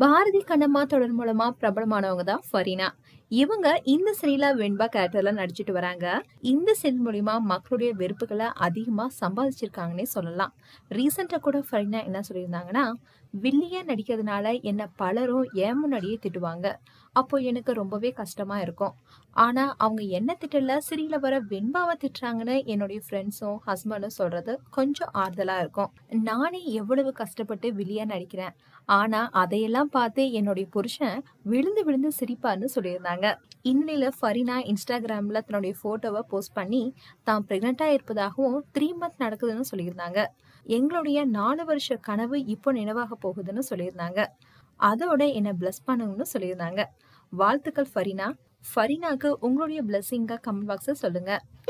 பாரதி கண்ணம்மா தொடர் மூலமா பிரபலமானவங்க தான் ஃபரீனா இவங்க இந்த சினில வெண்பா கேரக்டர்ல நடிச்சிட்டு வராங்க இந்த சென் மூலியமா மக்களுடைய வெறுப்புகளை அதிகமா சம்பாதிச்சிருக்காங்கன்னே சொல்லலாம் ரீசெண்டா கூட ஃபரீனா என்ன சொல்லியிருந்தாங்கன்னா வில்லியா நடிக்கிறதுனால என்னை பலரும் ஏ முன்னாடியே திட்டுவாங்க அப்போ எனக்கு ரொம்பவே கஷ்டமா இருக்கும் ஆனா அவங்க என்ன திட்டல சிறியில வர வெண்பாவை திட்டுறாங்கன்னு என்னுடைய ஃப்ரெண்ட்ஸும் ஹஸ்பண்டும் சொல்றது கொஞ்சம் ஆறுதலா இருக்கும் நானே எவ்வளவு கஷ்டப்பட்டு வில்லியா நடிக்கிறேன் ஆனா அதையெல்லாம் பார்த்து என்னுடைய புருஷன் விழுந்து விழுந்து சிரிப்பான்னு சொல்லியிருந்தாங்க சொல்லியிருக்காங்க இந்நில ஃபரினா இன்ஸ்டாகிராமில் தன்னுடைய ஃபோட்டோவை போஸ்ட் பண்ணி தான் ப்ரெக்னெண்ட்டாக இருப்பதாகவும் த்ரீ மந்த் நடக்குதுன்னு சொல்லியிருந்தாங்க எங்களுடைய நாலு வருஷ கனவு இப்போ நினைவாக போகுதுன்னு சொல்லியிருந்தாங்க அதோட என்னை பிளஸ் பண்ணுங்கன்னு சொல்லியிருந்தாங்க வாழ்த்துக்கள் ஃபரினா ஃபரினாக்கு உங்களுடைய பிளஸ்ஸிங்காக கமெண்ட் பாக்ஸை சொல்லுங்கள்